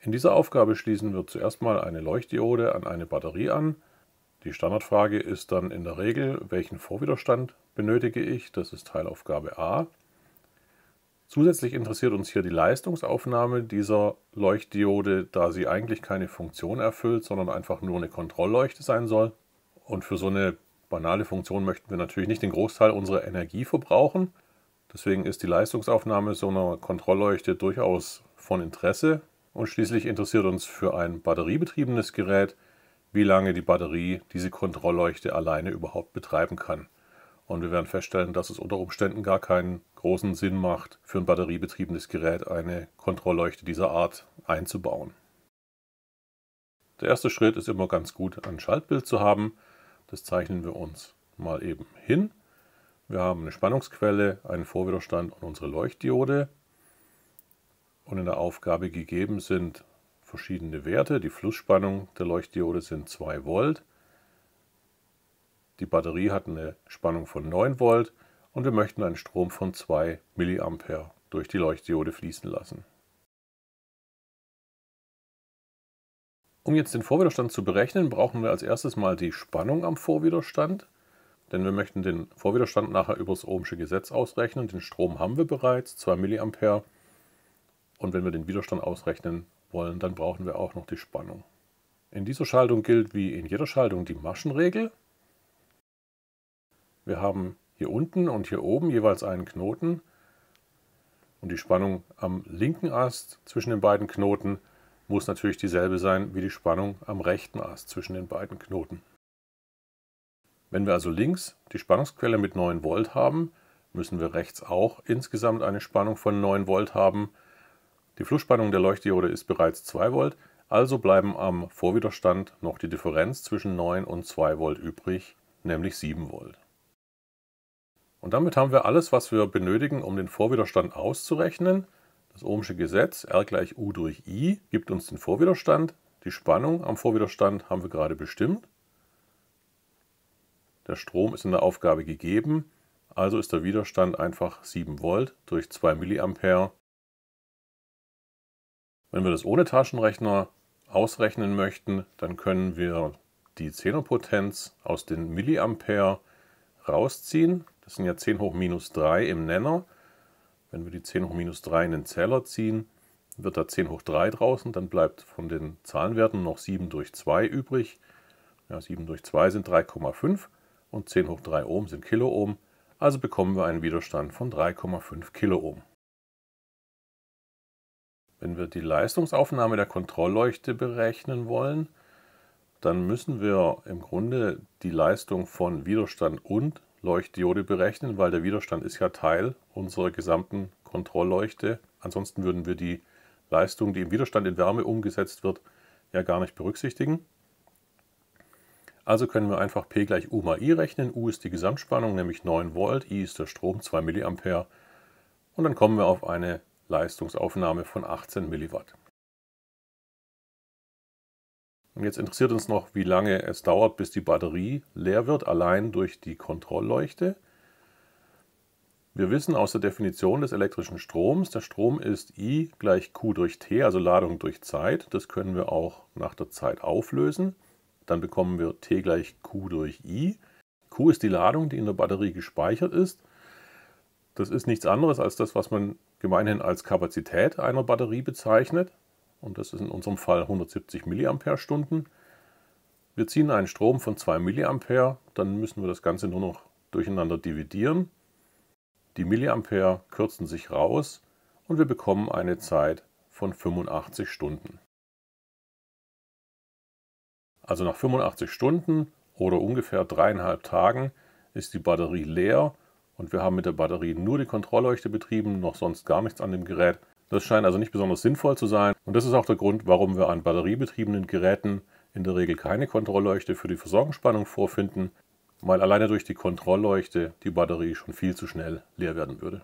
In dieser Aufgabe schließen wir zuerst mal eine Leuchtdiode an eine Batterie an. Die Standardfrage ist dann in der Regel, welchen Vorwiderstand benötige ich? Das ist Teilaufgabe A. Zusätzlich interessiert uns hier die Leistungsaufnahme dieser Leuchtdiode, da sie eigentlich keine Funktion erfüllt, sondern einfach nur eine Kontrollleuchte sein soll. Und für so eine banale Funktion möchten wir natürlich nicht den Großteil unserer Energie verbrauchen. Deswegen ist die Leistungsaufnahme so einer Kontrollleuchte durchaus von Interesse, und schließlich interessiert uns für ein batteriebetriebenes Gerät, wie lange die Batterie diese Kontrollleuchte alleine überhaupt betreiben kann. Und wir werden feststellen, dass es unter Umständen gar keinen großen Sinn macht, für ein batteriebetriebenes Gerät eine Kontrollleuchte dieser Art einzubauen. Der erste Schritt ist immer ganz gut, ein Schaltbild zu haben. Das zeichnen wir uns mal eben hin. Wir haben eine Spannungsquelle, einen Vorwiderstand und unsere Leuchtdiode und in der Aufgabe gegeben sind verschiedene Werte. Die Flussspannung der Leuchtdiode sind 2 Volt. Die Batterie hat eine Spannung von 9 Volt und wir möchten einen Strom von 2 mA durch die Leuchtdiode fließen lassen. Um jetzt den Vorwiderstand zu berechnen, brauchen wir als erstes mal die Spannung am Vorwiderstand, denn wir möchten den Vorwiderstand nachher über das Ohmsche Gesetz ausrechnen. Den Strom haben wir bereits, 2 mA. Und wenn wir den Widerstand ausrechnen wollen, dann brauchen wir auch noch die Spannung. In dieser Schaltung gilt wie in jeder Schaltung die Maschenregel. Wir haben hier unten und hier oben jeweils einen Knoten und die Spannung am linken Ast zwischen den beiden Knoten muss natürlich dieselbe sein wie die Spannung am rechten Ast zwischen den beiden Knoten. Wenn wir also links die Spannungsquelle mit 9 Volt haben, müssen wir rechts auch insgesamt eine Spannung von 9 Volt haben, die Flussspannung der Leuchtdiode ist bereits 2 Volt, also bleiben am Vorwiderstand noch die Differenz zwischen 9 und 2 Volt übrig, nämlich 7 Volt. Und damit haben wir alles, was wir benötigen, um den Vorwiderstand auszurechnen. Das Ohmsche Gesetz R gleich U durch I gibt uns den Vorwiderstand. Die Spannung am Vorwiderstand haben wir gerade bestimmt. Der Strom ist in der Aufgabe gegeben, also ist der Widerstand einfach 7 Volt durch 2 mA wenn wir das ohne Taschenrechner ausrechnen möchten, dann können wir die Zehnerpotenz aus den Milliampere rausziehen. Das sind ja 10 hoch minus 3 im Nenner. Wenn wir die 10 hoch minus 3 in den Zähler ziehen, wird da 10 hoch 3 draußen. Dann bleibt von den Zahlenwerten noch 7 durch 2 übrig. Ja, 7 durch 2 sind 3,5 und 10 hoch 3 Ohm sind Kiloohm. Also bekommen wir einen Widerstand von 3,5 Kiloohm. Wenn wir die Leistungsaufnahme der Kontrollleuchte berechnen wollen, dann müssen wir im Grunde die Leistung von Widerstand und Leuchtdiode berechnen, weil der Widerstand ist ja Teil unserer gesamten Kontrollleuchte. Ansonsten würden wir die Leistung, die im Widerstand in Wärme umgesetzt wird, ja gar nicht berücksichtigen. Also können wir einfach P gleich U mal I rechnen. U ist die Gesamtspannung, nämlich 9 Volt, I ist der Strom, 2 mA. Und dann kommen wir auf eine Leistungsaufnahme von 18 mW. Und jetzt interessiert uns noch, wie lange es dauert, bis die Batterie leer wird, allein durch die Kontrollleuchte. Wir wissen aus der Definition des elektrischen Stroms, der Strom ist I gleich Q durch T, also Ladung durch Zeit. Das können wir auch nach der Zeit auflösen. Dann bekommen wir T gleich Q durch I. Q ist die Ladung, die in der Batterie gespeichert ist. Das ist nichts anderes als das, was man gemeinhin als Kapazität einer Batterie bezeichnet und das ist in unserem Fall 170 mAh. Wir ziehen einen Strom von 2 mA, dann müssen wir das Ganze nur noch durcheinander dividieren. Die Milliampere kürzen sich raus und wir bekommen eine Zeit von 85 Stunden. Also nach 85 Stunden oder ungefähr dreieinhalb Tagen ist die Batterie leer und wir haben mit der Batterie nur die Kontrollleuchte betrieben, noch sonst gar nichts an dem Gerät. Das scheint also nicht besonders sinnvoll zu sein und das ist auch der Grund, warum wir an batteriebetriebenen Geräten in der Regel keine Kontrollleuchte für die Versorgungsspannung vorfinden, weil alleine durch die Kontrollleuchte die Batterie schon viel zu schnell leer werden würde.